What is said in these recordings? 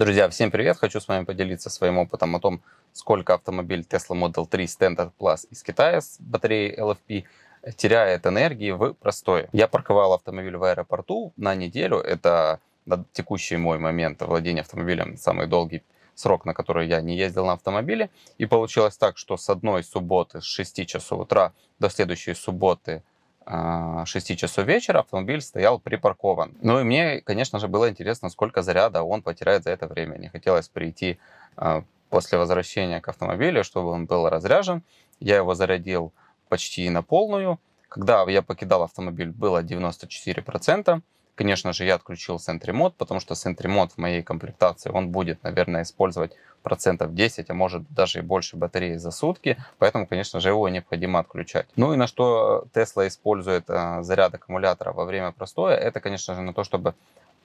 Друзья, всем привет! Хочу с вами поделиться своим опытом о том, сколько автомобиль Tesla Model 3 Standard Plus из Китая с батареей LFP теряет энергии в простое. Я парковал автомобиль в аэропорту на неделю. Это на текущий мой момент владения автомобилем самый долгий срок, на который я не ездил на автомобиле. И получилось так, что с одной субботы с 6 часов утра до следующей субботы 6 а, часов вечера автомобиль стоял припаркован. Ну и мне, конечно же, было интересно, сколько заряда он потеряет за это время. Не хотелось прийти а, после возвращения к автомобилю, чтобы он был разряжен. Я его зарядил почти на полную. Когда я покидал автомобиль, было 94%. Конечно же, я отключил Sentry Mode, потому что Sentry Mode в моей комплектации, он будет, наверное, использовать процентов 10, а может даже и больше батареи за сутки, поэтому, конечно же, его необходимо отключать. Ну и на что Tesla использует э, заряд аккумулятора во время простоя, это, конечно же, на то, чтобы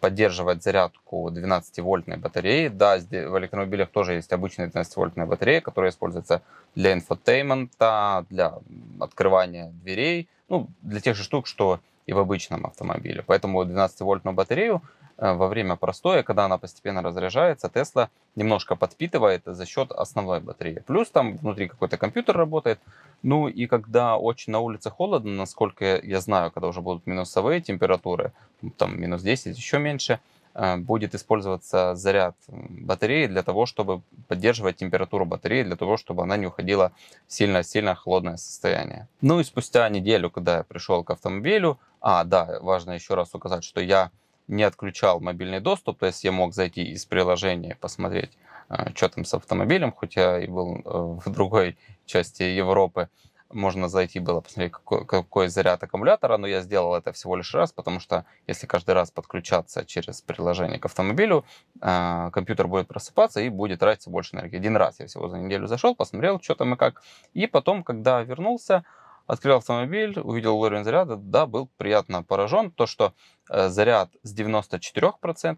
поддерживать зарядку 12-вольтной батареи. Да, в электромобилях тоже есть обычная 12-вольтная батарея, которая используется для инфотеймента, для открывания дверей, ну, для тех же штук, что и в обычном автомобиле. Поэтому 12-вольтную батарею э, во время простоя, когда она постепенно разряжается, Тесла немножко подпитывает за счет основной батареи. Плюс там внутри какой-то компьютер работает. Ну и когда очень на улице холодно, насколько я знаю, когда уже будут минусовые температуры, там минус 10, еще меньше, Э, будет использоваться заряд батареи для того, чтобы поддерживать температуру батареи, для того, чтобы она не уходила в сильно-сильно холодное состояние. Ну и спустя неделю, когда я пришел к автомобилю, а, да, важно еще раз указать, что я не отключал мобильный доступ, то есть я мог зайти из приложения, посмотреть, э, что там с автомобилем, хотя и был э, в другой части Европы, можно зайти было посмотреть, какой, какой заряд аккумулятора, но я сделал это всего лишь раз, потому что если каждый раз подключаться через приложение к автомобилю, э, компьютер будет просыпаться и будет тратиться больше энергии. Один раз я всего за неделю зашел, посмотрел, что там и как, и потом, когда вернулся, Открыл автомобиль, увидел уровень заряда, да, был приятно поражен. То, что э, заряд с 94%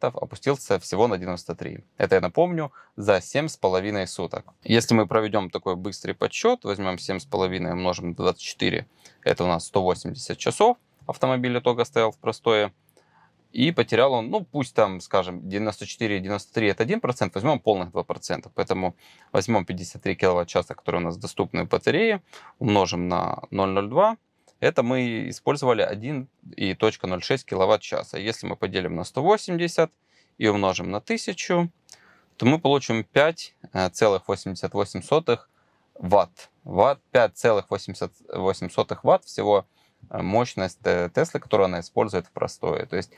опустился всего на 93%. Это я напомню, за 7,5 суток. Если мы проведем такой быстрый подсчет, возьмем 7,5 умножим на 24, это у нас 180 часов автомобиль итога стоял в простое, и потерял он, ну, пусть там, скажем, 94-93 это 1%, возьмем полных 2%. Поэтому возьмем 53 киловатт-часа, которые у нас доступны в батарее, умножим на 0,02, это мы использовали 1,06 киловатт-часа. Если мы поделим на 180 и умножим на 1000, то мы получим 5,88 э, ватт. ватт 5,88 ватт всего э, мощность э, Теслы, которую она использует в простое. То есть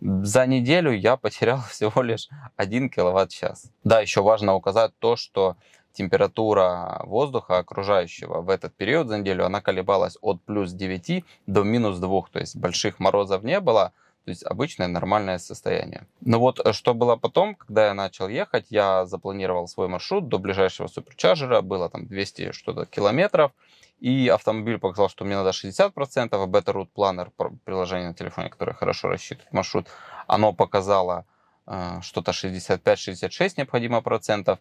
за неделю я потерял всего лишь 1 киловатт-час. Да, еще важно указать то, что температура воздуха окружающего в этот период за неделю, она колебалась от плюс 9 до минус 2, то есть больших морозов не было, то есть обычное нормальное состояние. Но ну вот э, что было потом, когда я начал ехать, я запланировал свой маршрут до ближайшего суперчарджера, было там 200 что-то километров, и автомобиль показал, что мне надо 60%, а Better Route Planner, приложение на телефоне, которое хорошо рассчитывает маршрут, оно показало э, что-то 65-66 необходимо процентов.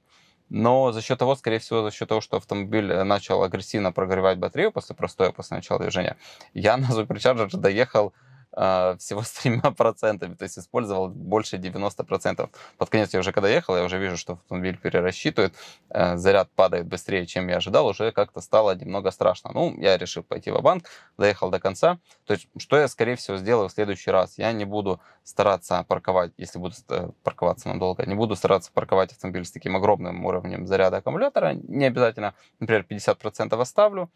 Но за счет того, скорее всего, за счет того, что автомобиль э, начал агрессивно прогревать батарею после простоя, после начала движения, я на суперчарджер доехал а, всего с тремя процентами, то есть использовал больше 90 процентов. Под конец я уже когда ехал, я уже вижу, что автомобиль перерасчитывает, э, заряд падает быстрее, чем я ожидал, уже как-то стало немного страшно. Ну, я решил пойти в банк доехал до конца. То есть, что я, скорее всего, сделаю в следующий раз? Я не буду стараться парковать, если буду парковаться надолго, не буду стараться парковать автомобиль с таким огромным уровнем заряда аккумулятора, не обязательно, например, 50% оставлю,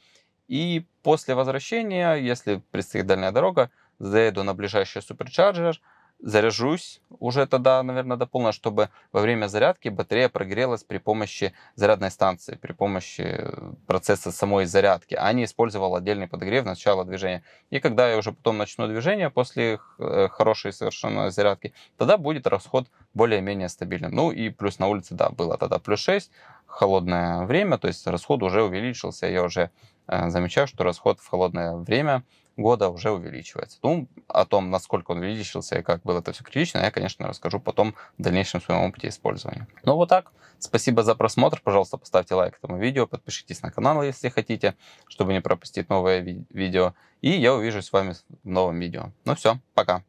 и после возвращения, если предстоит дальняя дорога, заеду на ближайший суперчарджер, заряжусь уже тогда, наверное, до полного, чтобы во время зарядки батарея прогрелась при помощи зарядной станции, при помощи э, процесса самой зарядки, а не использовал отдельный подогрев начала движения. И когда я уже потом начну движение после э, хорошей совершенно зарядки, тогда будет расход более-менее стабильным. Ну и плюс на улице, да, было тогда плюс 6, холодное время, то есть расход уже увеличился, я уже э, замечаю, что расход в холодное время – года уже увеличивается. Ну, о том, насколько он увеличился и как было это все критично, я, конечно, расскажу потом в дальнейшем своем опыте использования. Ну, вот так. Спасибо за просмотр. Пожалуйста, поставьте лайк этому видео, подпишитесь на канал, если хотите, чтобы не пропустить новые ви видео. И я увижусь с вами в новом видео. Ну все, пока.